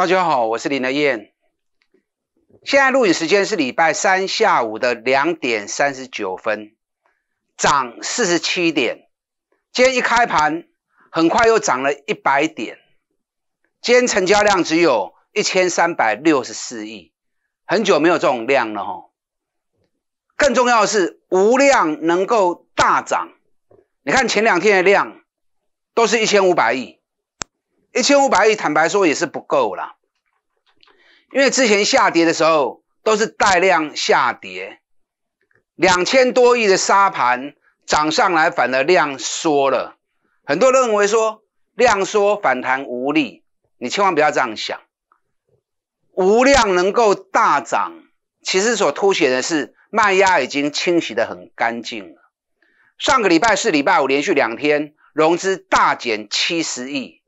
大家好，我是林德燕。现在录影时间是礼拜三下午的两点三十九分，涨四十七点。今天一开盘，很快又涨了一百点。今天成交量只有一千三百六十四亿，很久没有这种量了吼。更重要的是，无量能够大涨。你看前两天的量，都是一千五百亿。一千五百亿，坦白说也是不够啦。因为之前下跌的时候都是带量下跌，两千多亿的沙盘涨上来反而量缩了，很多认为说量缩反弹无力，你千万不要这样想，无量能够大涨，其实所凸显的是卖压已经清洗的很干净了。上个礼拜四、礼拜五，连续两天融资大减七十亿，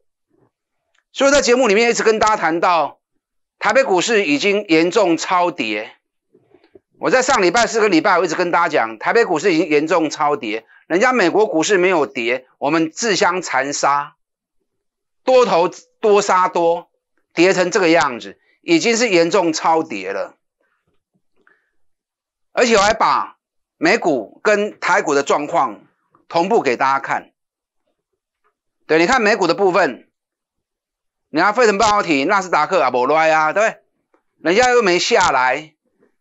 所以在节目里面一直跟大家谈到。台北股市已经严重超跌，我在上礼拜四个礼拜我一直跟大家讲，台北股市已经严重超跌，人家美国股市没有跌，我们自相残杀，多头多杀多，跌成这个样子，已经是严重超跌了，而且我还把美股跟台股的状况同步给大家看，对，你看美股的部分。人家废城半导体、纳斯达克也不赖啊，对不对？人家又没下来，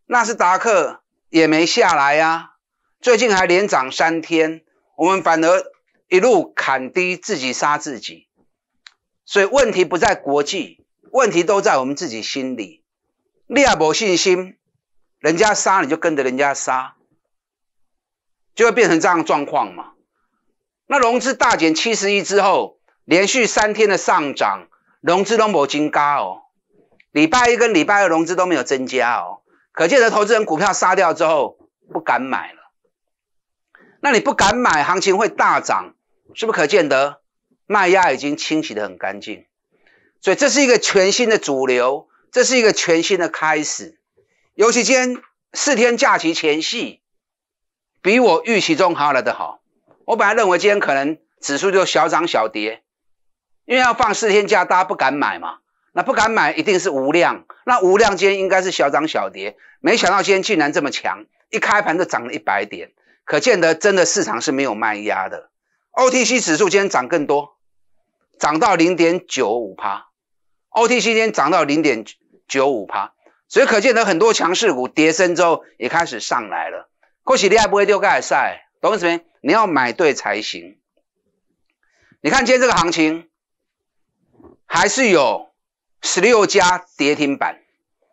纳斯达克也没下来啊。最近还连涨三天，我们反而一路砍低，自己杀自己。所以问题不在国际，问题都在我们自己心里。你也没信心，人家杀你就跟着人家杀，就会变成这样状况嘛。那融资大减七十亿之后，连续三天的上涨。融资融增金哦，礼拜一跟礼拜二融资都没有增加哦，可见得投资人股票杀掉之后不敢买了，那你不敢买，行情会大涨，是不是？可见得卖压已经清洗的很干净，所以这是一个全新的主流，这是一个全新的开始。尤其今天四天假期前夕，比我预期中好了的好，我本来认为今天可能指数就小涨小跌。因为要放四天假，大家不敢买嘛。那不敢买，一定是无量。那无量今天应该是小涨小跌，没想到今天竟然这么强，一开盘就涨了一百点，可见得真的市场是没有卖压的。OTC 指数今天涨更多，涨到零点九五帕。OTC 今天涨到零点九五帕，所以可见得很多强势股跌升之后也开始上来了。恭喜厉害不会丢钙赛，懂什意思你要买对才行。你看今天这个行情。还是有十六家跌停板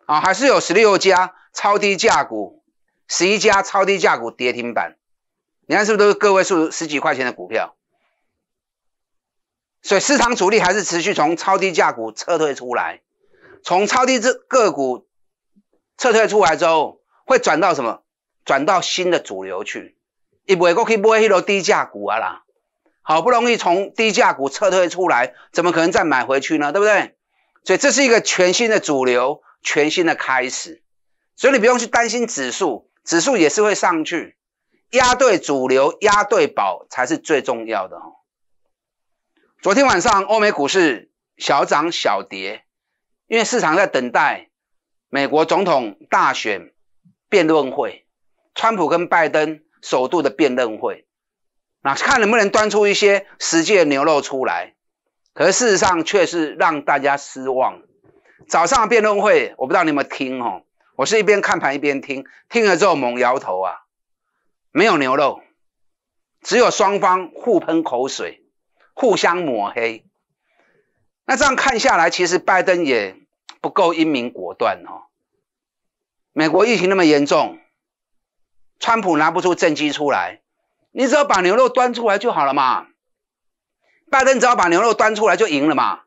啊，还是有十六家超低价股，十一家超低价股跌停板。你看是不是都是个位数、十几块钱的股票？所以市场主力还是持续从超低价股撤退出来，从超低值个股撤退出来之后，会转到什么？转到新的主流去，也不会再去买迄啰低价股啊啦。好不容易从低价股撤退出来，怎么可能再买回去呢？对不对？所以这是一个全新的主流，全新的开始。所以你不用去担心指数，指数也是会上去。压对主流，压对宝才是最重要的。昨天晚上欧美股市小涨小跌，因为市场在等待美国总统大选辩论会，川普跟拜登首度的辩论会。看能不能端出一些实际的牛肉出来，可是事实上却是让大家失望。早上辩论会，我不知道你们听哦，我是一边看盘一边听，听了之后猛摇头啊，没有牛肉，只有双方互喷口水，互相抹黑。那这样看下来，其实拜登也不够英明果断哦。美国疫情那么严重，川普拿不出政绩出来。你只要把牛肉端出来就好了嘛，拜登只要把牛肉端出来就赢了嘛。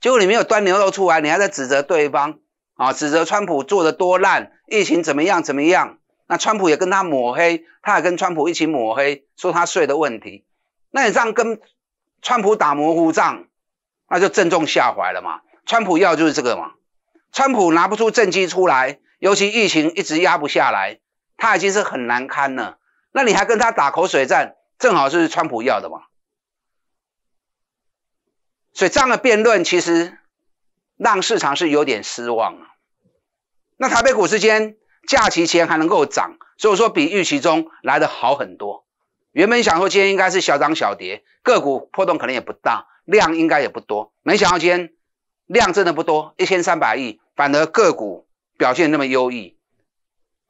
结果你没有端牛肉出来，你还在指责对方啊，指责川普做的多烂，疫情怎么样怎么样。那川普也跟他抹黑，他也跟川普一起抹黑，说他税的问题。那你这样跟川普打模糊仗，那就正中下怀了嘛。川普要就是这个嘛。川普拿不出政绩出来，尤其疫情一直压不下来，他已经是很难堪了。那你还跟他打口水战，正好是川普要的嘛，所以这样的辩论其实让市场是有点失望那台北股市间，假期前还能够涨，所以说比预期中来的好很多。原本想说今天应该是小涨小跌，个股破动可能也不大，量应该也不多。没想到今天量真的不多，一千三百亿，反而个股表现那么优异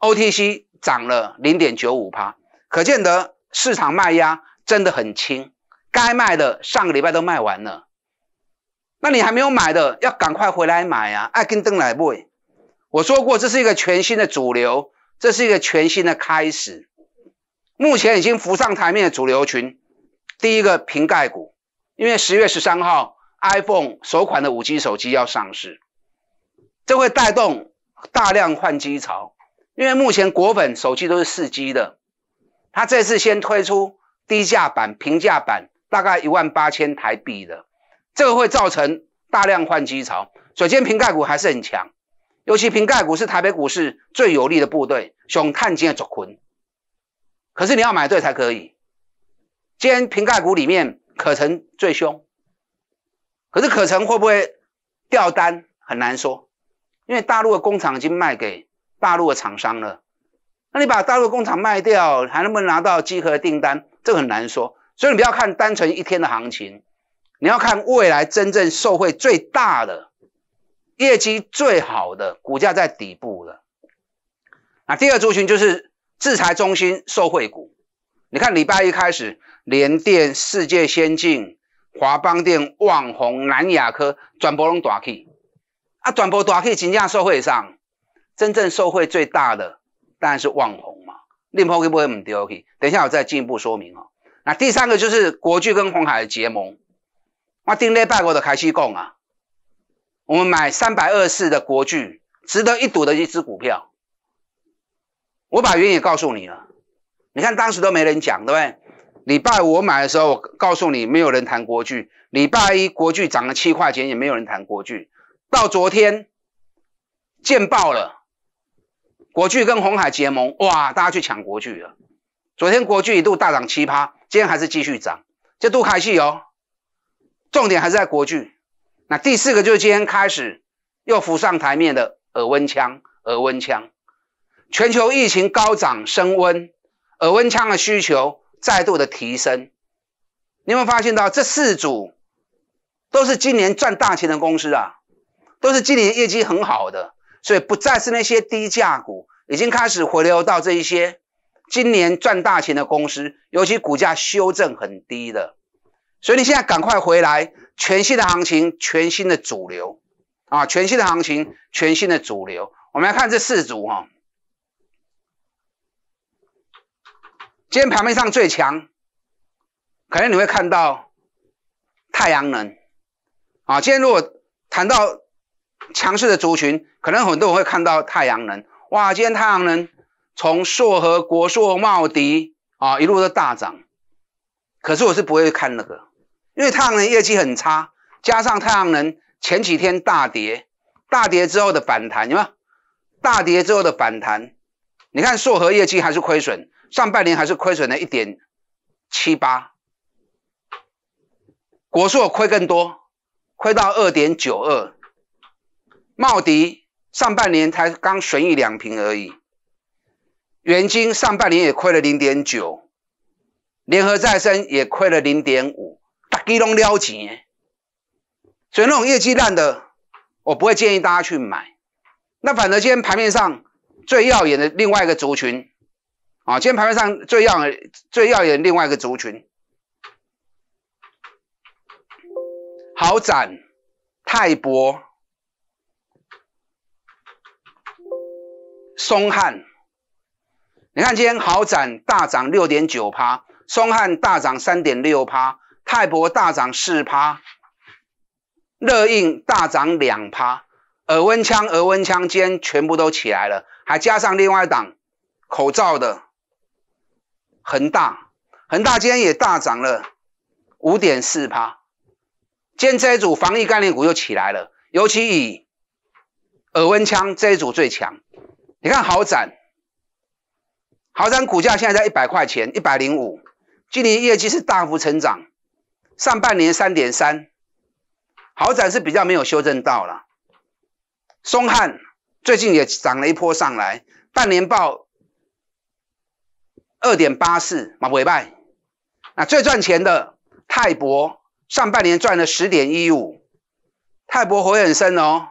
，OTC 涨了零点九五帕。可见得市场卖压真的很轻，该卖的上个礼拜都卖完了，那你还没有买的要赶快回来买啊！I can't 我说过这是一个全新的主流，这是一个全新的开始。目前已经浮上台面的主流群，第一个瓶盖股，因为十月十三号 iPhone 首款的五 G 手机要上市，这会带动大量换机潮，因为目前果粉手机都是四 G 的。它这次先推出低价版、平价版，大概一万八千台币的，这个会造成大量换机潮。所以今天瓶盖股还是很强，尤其瓶盖股是台北股市最有力的部队，熊探金的主魂。可是你要买对才可以。今天瓶盖股里面可成最凶，可是可成会不会掉单很难说，因为大陆的工厂已经卖给大陆的厂商了。那你把大陆工厂卖掉，还能不能拿到集合订单？这很难说。所以你不要看单纯一天的行情，你要看未来真正受惠最大的、业绩最好的、股价在底部的。那第二族群就是制裁中心受惠股。你看礼拜一开始，联电、世界先进、华邦电、旺宏、南亚科、转博拢大起。啊，转博大起怎价受惠上？真正受惠最大的。当然是网红嘛另 i 会不会很丢脸。等一下我再进一步说明哦。那第三个就是国巨跟红海的结盟，我顶那拜我的开西共啊，我们买三百二四的国巨，值得一赌的一只股票。我把原因告诉你了，你看当时都没人讲，对不对？礼拜五我买的时候，我告诉你没有人谈国巨，礼拜一国巨涨了七块钱，也没有人谈国巨，到昨天见爆了。国巨跟红海结盟，哇，大家去抢国巨了。昨天国巨一度大涨七趴，今天还是继续涨，这都还细哦。重点还是在国巨。那第四个就是今天开始又浮上台面的耳温枪，耳温枪，全球疫情高涨升温，耳温枪的需求再度的提升。你有没有发现到这四组都是今年赚大钱的公司啊？都是今年业绩很好的。所以不再是那些低价股，已经开始回流到这一些今年赚大钱的公司，尤其股价修正很低的。所以你现在赶快回来，全新的行情，全新的主流啊，全新的行情，全新的主流。我们来看这四组哈，今天盘面上最强，可能你会看到太阳能啊。今天如果谈到。强势的族群，可能很多人会看到太阳能，哇，今天太阳能从硕和国硕、茂迪啊一路都大涨。可是我是不会看那个，因为太阳能业绩很差，加上太阳能前几天大跌，大跌之后的反弹有没有？大跌之后的反弹，你看硕和业绩还是亏损，上半年还是亏损了一点七八，国硕亏更多，亏到二点九二。茂迪上半年才刚损益两平而已，元晶上半年也亏了零点九，联合再生也亏了零点五，大家笼撩钱，所以那种业绩烂的，我不会建议大家去买。那反而今天盘面上最耀眼的另外一个族群，啊，今天盘面上最耀最耀眼另外一个族群，豪展泰博。松汉，你看今天豪展大涨六点九趴，松汉大涨三点六趴，泰博大涨四趴，热印大涨两趴，耳温枪、耳温枪今天全部都起来了，还加上另外一档口罩的恒大，恒大今天也大涨了五点四趴，今天这一组防疫概念股又起来了，尤其以耳温枪这一组最强。你看豪展，豪展股价现在在一百块钱，一百零五，今年业绩是大幅成长，上半年三点三，豪展是比较没有修正到了，松汉最近也涨了一波上来，半年报二点八四，马尾板，那最赚钱的泰博上半年赚了十点一五，泰博火很深哦，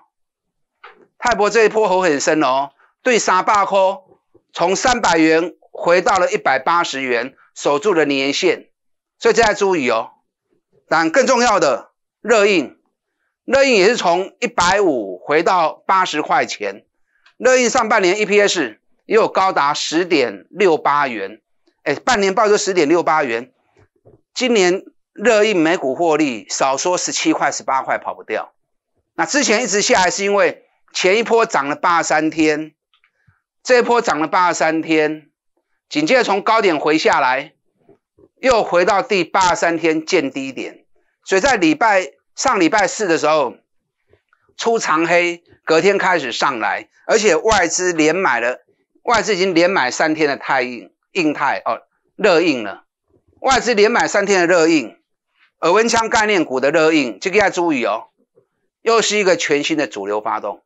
泰博这一波火很深哦。对三巴壳从三百元回到了一百八十元，守住了年限，所以这要注意哦。但更重要的，热印，热印也是从一百五回到八十块钱，热印上半年 EPS 也有高达十点六八元，哎，半年报就十点六八元，今年热印每股获利少说十七块十八块跑不掉。那之前一直下来是因为前一波涨了八三天。这一波涨了八十三天，紧接着从高点回下来，又回到第八十三天见低点。所以在礼拜上礼拜四的时候出长黑，隔天开始上来，而且外资连买了，外资已经连买三天的泰印、印泰哦热印了，外资连买三天的热印，耳温枪概念股的热印，这个要注意哦，又是一个全新的主流发动。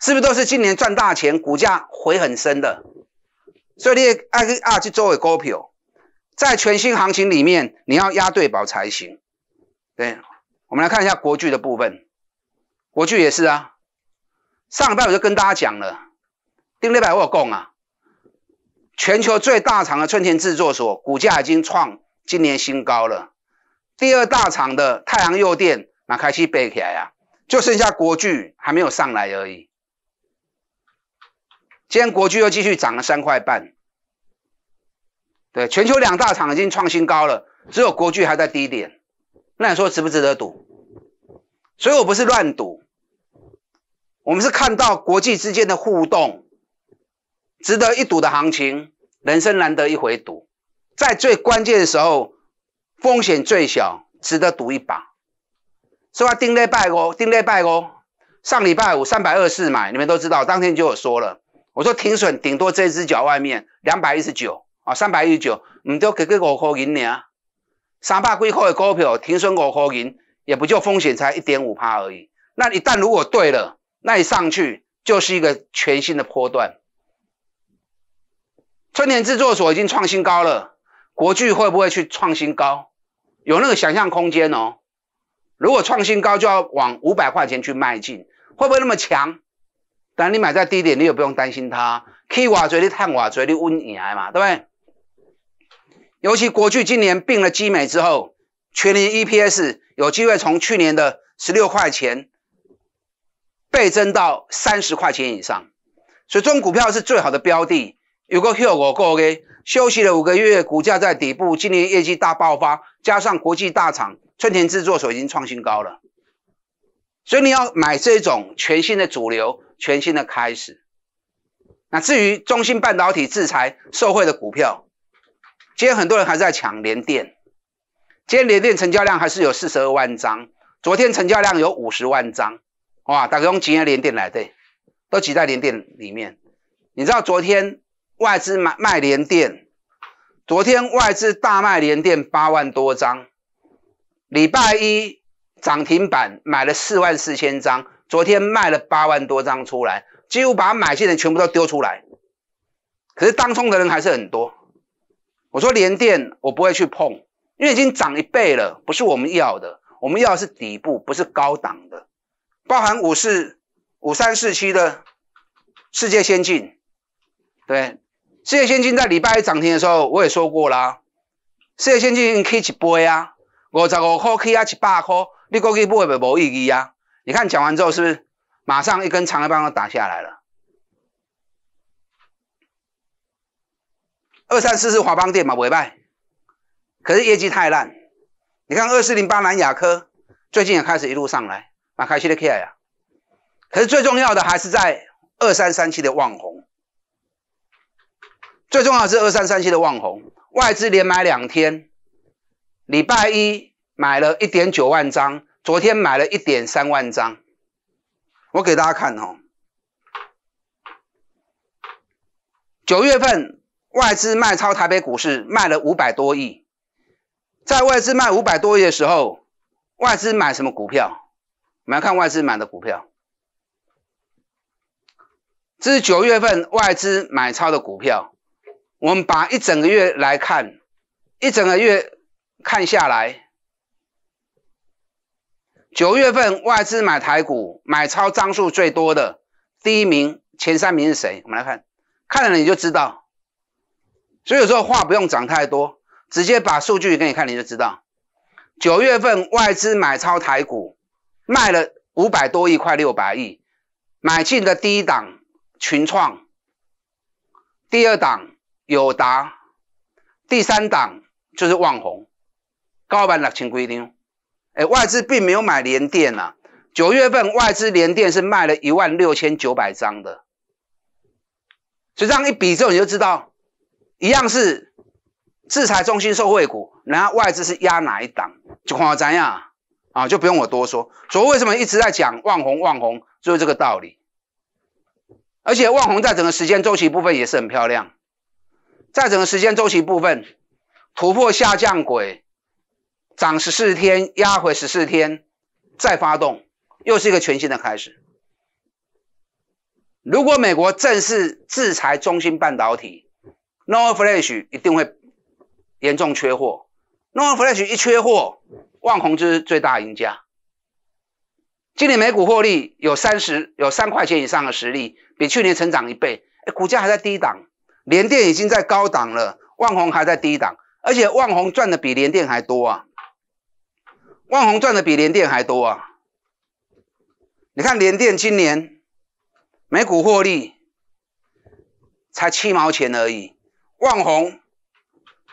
是不是都是今年赚大钱，股价回很深的？所以你啊啊去作围股票，在全新行情里面，你要押对宝才行。对，我们来看一下国巨的部分，国巨也是啊。上礼拜我就跟大家讲了，丁立百我有供啊，全球最大厂的春田制作所股价已经创今年新高了，第二大厂的太阳诱电那开始背起来啊，就剩下国巨还没有上来而已。今天国巨又继续涨了三块半，对，全球两大厂已经创新高了，只有国巨还在低点，那你说值不值得赌？所以我不是乱赌，我们是看到国际之间的互动，值得一赌的行情，人生难得一回赌，在最关键的时候，风险最小，值得赌一把。说到定内拜哦，定内拜哦，上礼拜五三百二四买，你们都知道，当天就有说了。我说停损顶多这只脚外面两百一十九啊三百一十九，唔多给个五块银尔，三百几块的股票停损五块银，也不就风险才一点五趴而已。那一旦如果对了，那你上去就是一个全新的波段。春联制作所已经创新高了，国巨会不会去创新高？有那个想象空间哦。如果创新高就要往五百块钱去迈进，会不会那么强？但你买在低点，你也不用担心它。起瓦嘴的探瓦嘴的温热嘛，对不对？尤其国巨今年并了基美之后，全年 EPS 有机会从去年的十六块钱倍增到三十块钱以上。所以中股票是最好的标的，有个休五 OK，休息了五个月，股价在底部，今年业绩大爆发，加上国际大厂春田制作所已经创新高了。所以你要买这种全新的主流、全新的开始。那至于中芯半导体制裁受惠的股票，今天很多人还在抢联电，今天联电成交量还是有四十二万张，昨天成交量有五十万张，哇！大家用挤在联电来对，都挤在联电里面。你知道昨天外资买卖联电，昨天外资大卖联电八万多张，礼拜一。涨停板买了四万四千张，昨天卖了八万多张出来，几乎把买进的全部都丢出来。可是当中的人还是很多。我说连电我不会去碰，因为已经涨一倍了，不是我们要的。我们要的是底部，不是高档的。包含五四五三四七的，世界先进，对，世界先进在礼拜一涨停的时候我也说过啦。世界先进开一倍啊，五十五块开啊一百块。你过去不会被无意义呀？你看讲完之后是不是马上一根长的棒打下来了？二三四是华邦电嘛，没败，可是业绩太烂。你看二四零八南亚科最近也开始一路上来，蛮开心的 K I 啊。可是最重要的还是在二三三七的旺红，最重要是二三三七的旺红，外资连买两天，礼拜一。买了一点九万张，昨天买了一点三万张。我给大家看哦，九月份外资卖超台北股市卖了五百多亿，在外资卖五百多亿的时候，外资买什么股票？我们看外资买的股票，这是九月份外资买超的股票。我们把一整个月来看，一整个月看下来。九月份外资买台股买超张数最多的第一名前三名是谁？我们来看，看了你就知道。所以有时候话不用讲太多，直接把数据给你看，你就知道。九月份外资买超台股卖了五百多亿，快六百亿，买进的第一档群创，第二档友达，第三档就是旺宏，高板六千规定。外资并没有买联电啊，九月份外资联电是卖了一万六千九百张的，所以这样一比之后你就知道，一样是制裁中心受惠股，然后外资是压哪一档，就看我这样啊，就不用我多说。所以为什么一直在讲万红万红，就是这个道理。而且万红在整个时间周期部分也是很漂亮，在整个时间周期部分突破下降轨。涨十四天，压回十四天，再发动，又是一个全新的开始。如果美国正式制裁中芯半导体，Nor Flash 一定会严重缺货。Nor Flash 一缺货，万宏就是最大赢家。今年美股获利有三十，有三块钱以上的实力，比去年成长一倍。哎，股价还在低档，联电已经在高档了，万宏还在低档，而且万宏赚的比联电还多啊。万宏赚的比联电还多啊！你看联电今年每股获利才七毛钱而已，万宏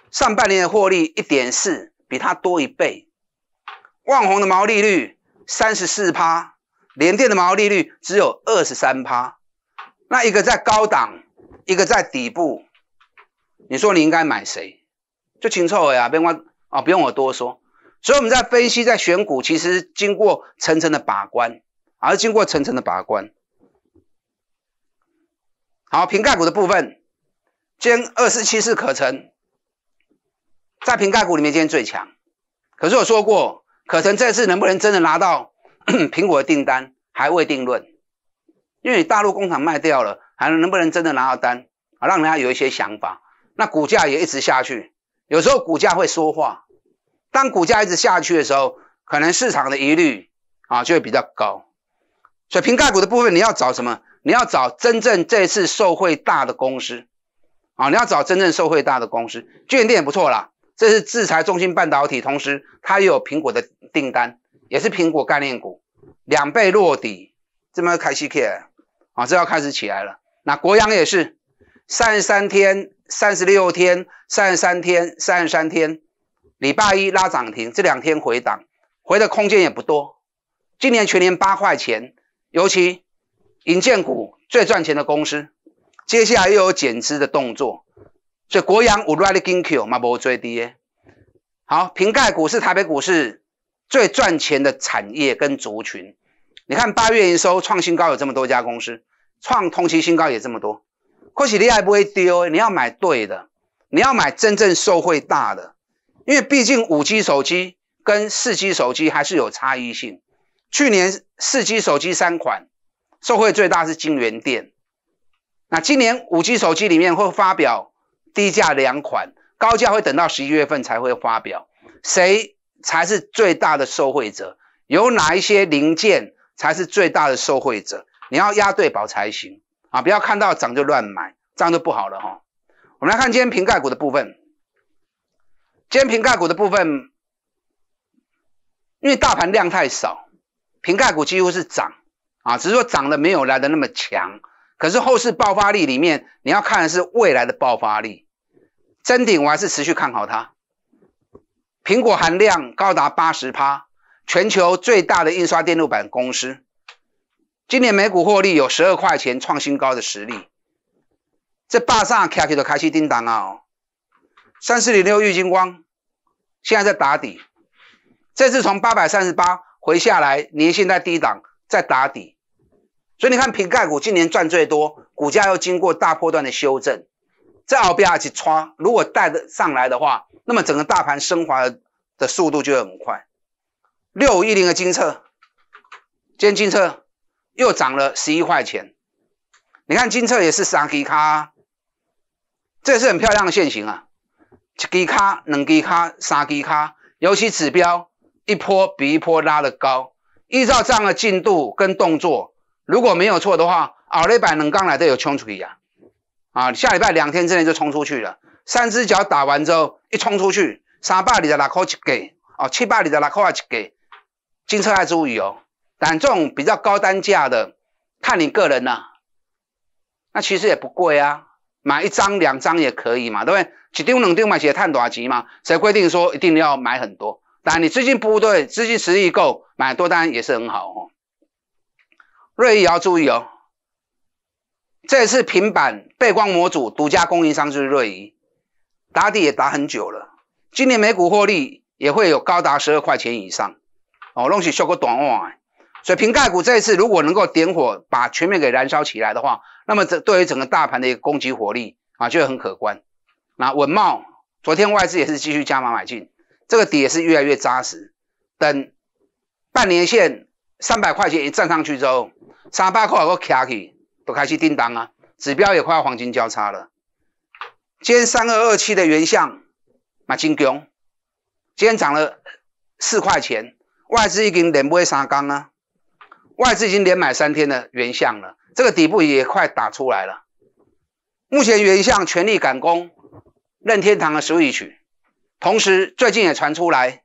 上半年的获利一点四，比它多一倍。万宏的毛利率三十四趴，联电的毛利率只有二十三趴。那一个在高档，一个在底部，你说你应该买谁？就清楚了呀，不用我啊，不用我多说。所以我们在分析、在选股，其实经过层层的把关，而经过层层的把关。好，瓶盖股的部分，今天二四七四可成，在瓶盖股里面今天最强。可是我说过，可成这次能不能真的拿到 苹果的订单，还未定论，因为你大陆工厂卖掉了，还能不能真的拿到单？啊，让人家有一些想法。那股价也一直下去，有时候股价会说话。当股价一直下去的时候，可能市场的疑虑啊就会比较高，所以平盖股的部分你要找什么？你要找真正这次受惠大的公司啊，你要找真正受惠大的公司。聚源也不错啦，这是制裁中芯半导体，同时它也有苹果的订单，也是苹果概念股，两倍落底这么开 C K 啊，这要开始起来了。那国阳也是三十三天、三十六天、三十三天、三十三天。礼拜一拉涨停，这两天回档，回的空间也不多。今年全年八块钱，尤其银建股最赚钱的公司，接下来又有减资的动作，所以国阳五瑞金 Q 嘛，不有追低好，瓶盖股是台北股市最赚钱的产业跟族群。你看八月营收创新高，有这么多家公司创同期新高，也这么多。或许你也不会丢，你要买对的，你要买真正受惠大的。因为毕竟五 G 手机跟四 G 手机还是有差异性。去年四 G 手机三款，受惠最大是金源店。那今年五 G 手机里面会发表低价两款，高价会等到十一月份才会发表。谁才是最大的受惠者？有哪一些零件才是最大的受惠者？你要押对宝才行啊！不要看到涨就乱买，这样就不好了哈。我们来看今天瓶盖股的部分。今天平盖股的部分，因为大盘量太少，平盖股几乎是涨啊，只是说涨的没有来的那么强。可是后市爆发力里面，你要看的是未来的爆发力。真顶我还是持续看好它。苹果含量高达八十趴，全球最大的印刷电路板公司，今年每股获利有十二块钱创新高的实力。这霸上开始的开始订单了。三四零六玉金光现在在打底，这次从八百三十八回下来，年限在低档在打底，所以你看瓶盖股今年赚最多，股价又经过大破段的修正，在熬 b i 去穿，如果带的上来的话，那么整个大盘升华的速度就很快。六五一零的金策，今天金策又涨了十一块钱，你看金策也是三 K 卡，这是很漂亮的线型啊。一 G 卡、两 G 卡、三 G 卡，尤其指标一波比一波拉得高。依照这样的进度跟动作，如果没有错的话，奥利百能刚来都有冲出去啊！啊，下礼拜两天之内就冲出去了。三只脚打完之后，一冲出去，三百里的拉扣一给，哦，七百里的拉扣也一给，金车还足矣哦。但这种比较高单价的，看你个人呐，那其实也不贵啊。买一张、两张也可以嘛，对不对？只丢冷丢买些碳短机嘛，谁规定说一定要买很多？当然你资金不对，资金实力够，买多单也是很好哦。瑞也要注意哦，这次平板背光模组独家供应商就是瑞意，打底也打很久了，今年每股获利也会有高达十二块钱以上哦，弄起修个短网，所以瓶盖股这一次如果能够点火，把全面给燃烧起来的话。那么这对于整个大盘的一个攻击火力啊，就会很可观。那文茂昨天外资也是继续加码买进，这个底也是越来越扎实。等半年线三百块钱一站上去之后，三百块我搁徛起，都开始叮档啊。指标也快要黄金交叉了。今天三二二七的原相马金强，今天涨了四块钱，外资已经连买三缸啊，外资已经连买三天的原相了。这个底部也快打出来了。目前原相全力赶工，任天堂 Switch，同时，最近也传出来，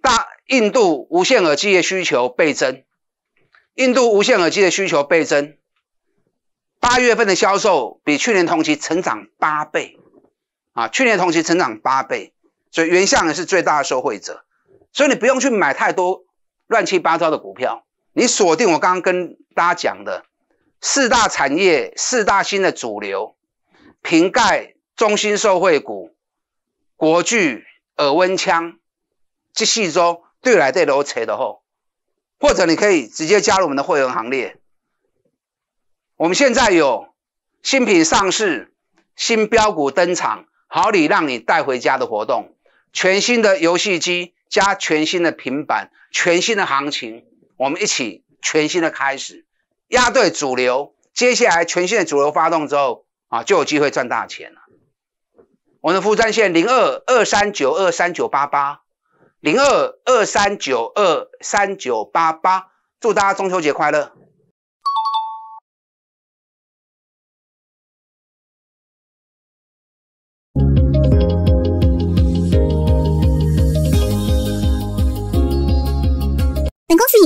大印度无线耳机的需求倍增，印度无线耳机的需求倍增。八月份的销售比去年同期成长八倍，啊，去年同期成长八倍，所以原相也是最大的受惠者。所以你不用去买太多乱七八糟的股票，你锁定我刚刚跟大家讲的。四大产业、四大新的主流，瓶盖、中心受惠股、国具、耳温枪，这四周对来对都扯的吼。或者你可以直接加入我们的会员行列。我们现在有新品上市、新标股登场、好礼让你带回家的活动，全新的游戏机加全新的平板，全新的行情，我们一起全新的开始。压对主流，接下来全线的主流发动之后，啊，就有机会赚大钱了。我们的副专线零二二三九二三九八八，零二二三九二三九八八，祝大家中秋节快乐。